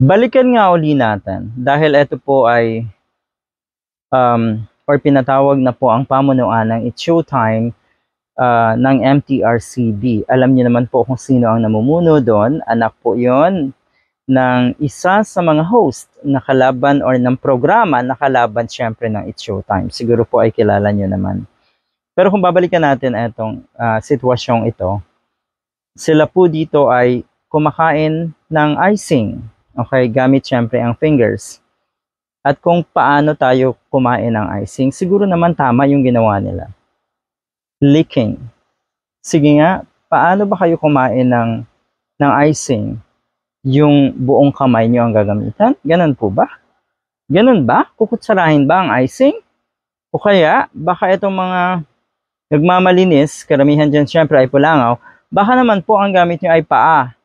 balikan nga uli natin dahil ito po ay um, or pinatawag na po ang pamunuan ng It's Showtime uh, ng MTRCB. Alam niyo naman po kung sino ang namumuno doon. Anak po yon ng isa sa mga host na kalaban or ng programa na kalaban syempre ng It's Showtime. Siguro po ay kilala niyo naman. Pero kung babalikan natin itong uh, sitwasyong ito, sila po dito ay kumakain ng icing Okay, gamit syempre ang fingers. At kung paano tayo kumain ng icing, siguro naman tama yung ginawa nila. Licking. Sige nga, paano ba kayo kumain ng, ng icing? Yung buong kamay nyo ang gagamitan? Ganun po ba? Ganun ba? Kukutsarahin ba ang icing? O kaya, baka itong mga nagmamalinis, karamihan dyan syempre ay pulangaw, baka naman po ang gamit nyo ay paa.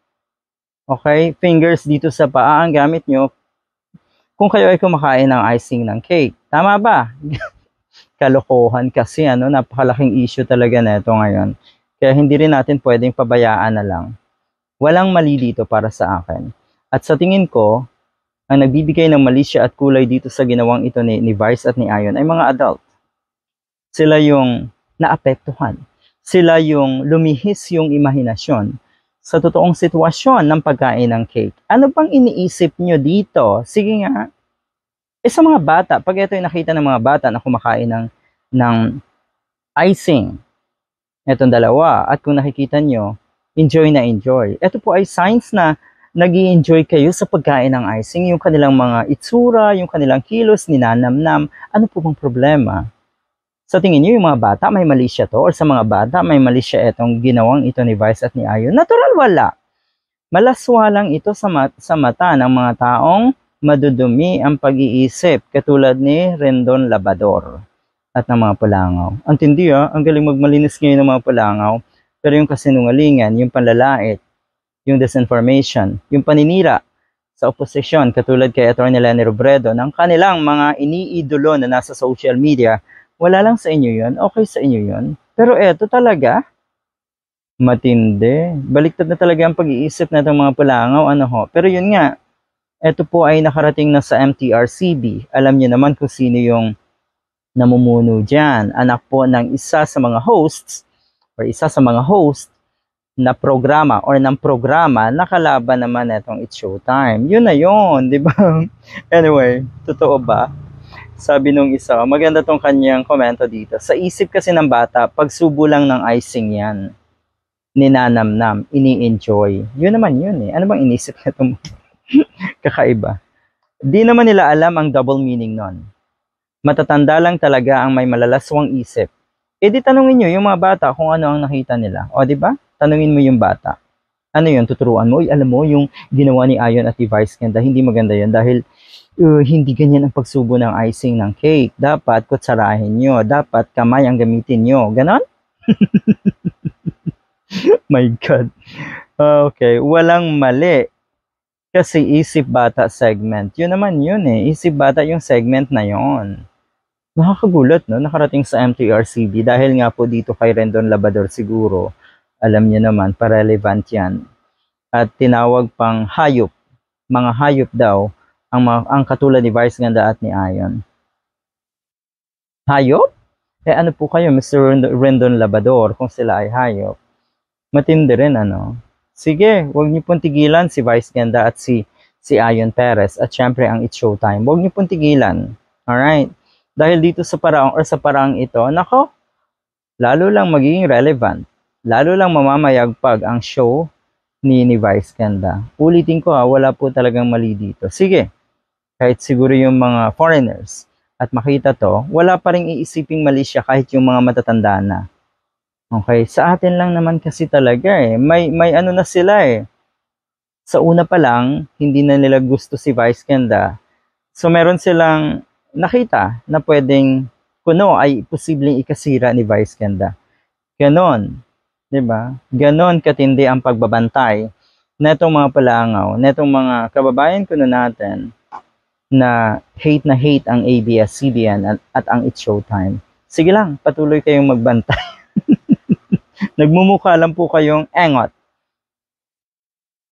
Okay? Fingers dito sa paa ang gamit nyo kung kayo ay kumakain ng icing ng cake. Tama ba? Kalokohan kasi ano, napakalaking issue talaga nito ngayon. Kaya hindi rin natin pwedeng pabayaan na lang. Walang mali dito para sa akin. At sa tingin ko, ang nagbibigay ng malisya at kulay dito sa ginawang ito ni, ni Vice at ni Ion ay mga adult. Sila yung naapektuhan. Sila yung lumihis yung imahinasyon sa totoong sitwasyon ng pagkain ng cake. Ano pang iniisip nyo dito? Sige nga. Eh sa mga bata, pag ito'y nakita ng mga bata na kumakain ng, ng icing, etong dalawa, at kung nakikita nyo, enjoy na enjoy. Ito po ay signs na nag enjoy kayo sa pagkain ng icing, yung kanilang mga itsura, yung kanilang kilos, ninanamnam. Ano po bang problema? Sa tingin niyo yung mga bata may mali siya to or sa mga bata may mali siya itong ginawang ito ni Vice at ni Ayon? Natural wala. Malaswa lang ito sa, mat- sa mata ng mga taong madudumi ang pag-iisip katulad ni Rendon Labador at ng mga pulangaw. Ang tindi ah, ang galing magmalinis ngayon ng mga pulangaw Pero yung kasinungalingan, yung panlalait, yung disinformation, yung paninira sa oposisyon katulad kay Atty. Lenny Robredo ng kanilang mga iniidolo na nasa social media wala lang sa inyo yon okay sa inyo yon Pero eto talaga, matindi. Baliktad na talaga ang pag-iisip na mga pulangaw, ano ho. Pero yun nga, eto po ay nakarating na sa MTRCB. Alam niyo naman kung sino yung namumuno diyan Anak po ng isa sa mga hosts or isa sa mga host na programa or ng programa na kalaban naman itong It's Showtime. Yun na yun, di ba? anyway, totoo ba? Sabi nung isa, maganda tong kanyang komento dito. Sa isip kasi ng bata, pagsubo lang ng icing yan. Ninanamnam, ini-enjoy. Yun naman yun eh. Ano bang inisip niya itong kakaiba? Di naman nila alam ang double meaning nun. Matatanda lang talaga ang may malalaswang isip. E di tanungin nyo yung mga bata kung ano ang nakita nila. O di ba? Tanungin mo yung bata ano yun, tuturuan mo, Uy, alam mo, yung ginawa ni Ayon at device Vice ganda, hindi maganda yun dahil uh, hindi ganyan ang pagsubo ng icing ng cake. Dapat kutsarahin nyo. Dapat kamay ang gamitin nyo. Ganon? My God. Okay, walang mali. Kasi isip bata segment. Yun naman yun eh. Isip bata yung segment na yon. Nakakagulat no, nakarating sa MTRCB dahil nga po dito kay Rendon Labador siguro. Alam niya naman, para relevant yan. At tinawag pang hayop. Mga hayop daw ang, ang katulad ni Vice Ganda at ni Ayon. Hayop? Eh ano po kayo, Mr. Rendon Labador, kung sila ay hayop? Matindi rin ano. Sige, huwag niyo pong tigilan si Vice Ganda at si si Ayon Perez at syempre ang It's Showtime. Huwag niyo pong tigilan. Alright? Dahil dito sa paraong or sa parang ito, nako, lalo lang magiging relevant. Lalo lang mamamayagpag ang show ni, ni Vice Ganda. Ulitin ko ha, wala po talagang mali dito. Sige, kahit siguro yung mga foreigners at makita to, wala pa rin iisipin mali siya kahit yung mga matatanda na. Okay, sa atin lang naman kasi talaga eh. May, may ano na sila eh. Sa una pa lang, hindi na nila gusto si Vice Ganda. So meron silang nakita na pwedeng kuno ay posibleng ikasira ni Vice Ganda. Ganon. ba? Diba? Ganon katindi ang pagbabantay netong mga palangaw, netong mga kababayan kuno natin na hate na hate ang ABS-CBN at, at ang It's Showtime. Sige lang, patuloy kayong magbantay. Nagmumukha lang po kayong engot.